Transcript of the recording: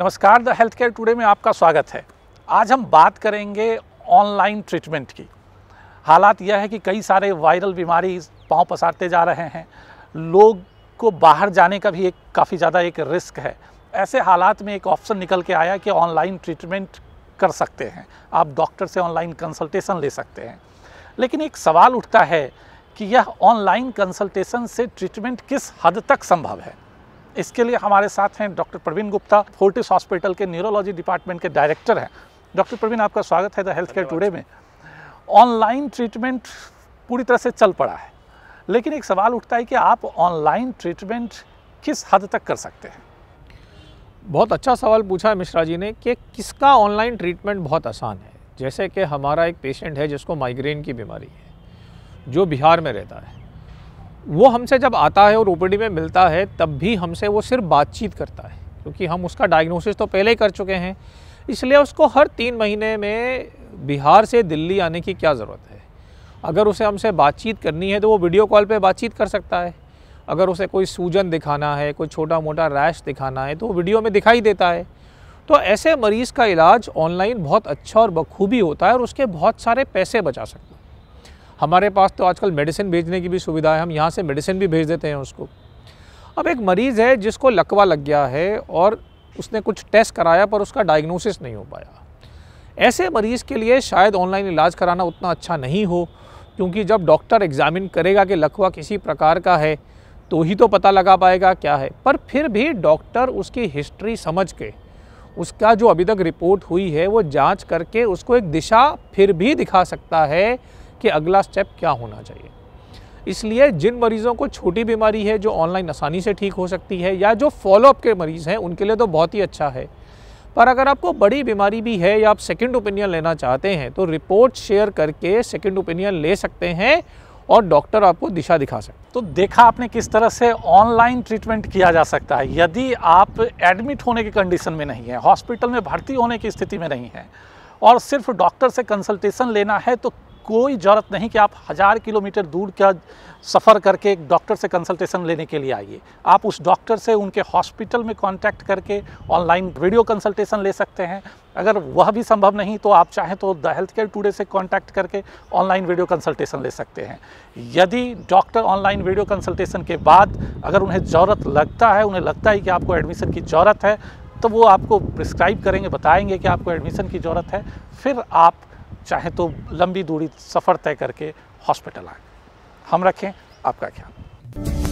नमस्कार the health care today में आपका स्वागत है आज हम बात करेंगे ऑनलाइन ट्रीटमेंट की हालात यह है कि कई सारे वायरल बीमारी पाँव पसारते जा रहे हैं लोग को बाहर जाने का भी एक काफ़ी ज़्यादा एक रिस्क है ऐसे हालात में एक ऑप्शन निकल के आया कि ऑनलाइन ट्रीटमेंट कर सकते हैं आप डॉक्टर से ऑनलाइन कंसल्टेशन ले सकते हैं लेकिन एक सवाल उठता है कि यह ऑनलाइन कंसल्टेशन से ट्रीटमेंट किस हद तक संभव है इसके लिए हमारे साथ हैं doctor Praveen Gupta Fortis hospital के न्यूरोलॉजी डिपार्टमेंट के डायरेक्टर हैं डॉक्टर प्रवीण आपका स्वागत है द हेल्थ केयर टुडे में ऑनलाइन ट्रीटमेंट पूरी तरह से चल पड़ा है लेकिन एक सवाल उठता है कि आप ऑनलाइन ट्रीटमेंट किस हद तक कर सकते हैं बहुत अच्छा सवाल पूछा है मिश्रा जी ने कि किसका ऑनलाइन ट्रीटमेंट बहुत आसान है जैसे कि हमारा एक पेशेंट है जिसको माइग्रेन की बीमारी है जो बिहार में रहता है वो हमसे जब आता है और ओपीडी में मिलता है तब भी हमसे वो सिर्फ बातचीत करता है क्योंकि हम उसका डायग्नोसिस तो पहले ही कर चुके हैं इसलिए उसको हर तीन महीने में बिहार से दिल्ली आने की क्या ज़रूरत है अगर उसे हमसे बातचीत करनी है तो वो वीडियो कॉल पर बातचीत कर सकता है अगर उसे कोई सूजन दिखाना है कोई छोटा मोटा रैश दिखाना है तो वो वीडियो में दिखाई देता है तो ऐसे मरीज़ का इलाज ऑनलाइन बहुत अच्छा और बखूबी होता है और उसके बहुत सारे पैसे बचा सकते हैं हमारे पास तो आजकल मेडिसिन भेजने की भी सुविधा है हम यहाँ से मेडिसिन भी भेज देते हैं उसको अब एक मरीज़ है जिसको लकवा लग गया है और उसने कुछ टेस्ट कराया पर उसका डायग्नोसिस नहीं हो पाया ऐसे मरीज़ के लिए शायद ऑनलाइन इलाज कराना उतना अच्छा नहीं हो क्योंकि जब डॉक्टर एग्ज़ामिन करेगा कि लकवा किसी प्रकार का है तो ही तो पता लगा पाएगा क्या है पर फिर भी डॉक्टर उसकी हिस्ट्री समझ के उसका जो अभी तक रिपोर्ट हुई है वो जांच करके उसको एक दिशा फिर भी दिखा सकता है कि अगला स्टेप क्या होना चाहिए इसलिए जिन मरीज़ों को छोटी बीमारी है जो ऑनलाइन आसानी से ठीक हो सकती है या जो फॉलोअप के मरीज़ हैं उनके लिए तो बहुत ही अच्छा है पर अगर आपको बड़ी बीमारी भी है या आप सेकंड ओपिनियन लेना चाहते हैं तो रिपोर्ट शेयर करके सेकंड ओपिनियन ले सकते हैं और डॉक्टर आपको दिशा दिखा सकते तो देखा आपने किस तरह से ऑनलाइन ट्रीटमेंट किया जा सकता है यदि आप एडमिट होने की कंडीशन में नहीं है हॉस्पिटल में भर्ती होने की स्थिति में नहीं है और सिर्फ डॉक्टर से कंसल्टेशन लेना है तो कोई ज़रूरत नहीं कि आप हज़ार किलोमीटर दूर का सफ़र करके एक डॉक्टर से कंसल्टेशन लेने के लिए आइए आप उस डॉक्टर से उनके हॉस्पिटल में कांटेक्ट करके ऑनलाइन वीडियो कंसल्टेशन ले सकते हैं अगर वह भी संभव नहीं तो आप चाहें तो द हेल्थ केयर टूडे से कांटेक्ट करके ऑनलाइन वीडियो कंसल्टेशन ले सकते हैं यदि डॉक्टर ऑनलाइन वीडियो कंसल्टेशन के बाद अगर उन्हें ज़रूरत लगता है उन्हें लगता है कि आपको एडमिशन की ज़रूरत है तो वो आपको प्रिस्क्राइब करेंगे बताएंगे कि आपको एडमिशन की ज़रूरत है फिर आप चाहे तो लंबी दूरी सफ़र तय करके हॉस्पिटल आए हम रखें आपका ख्याल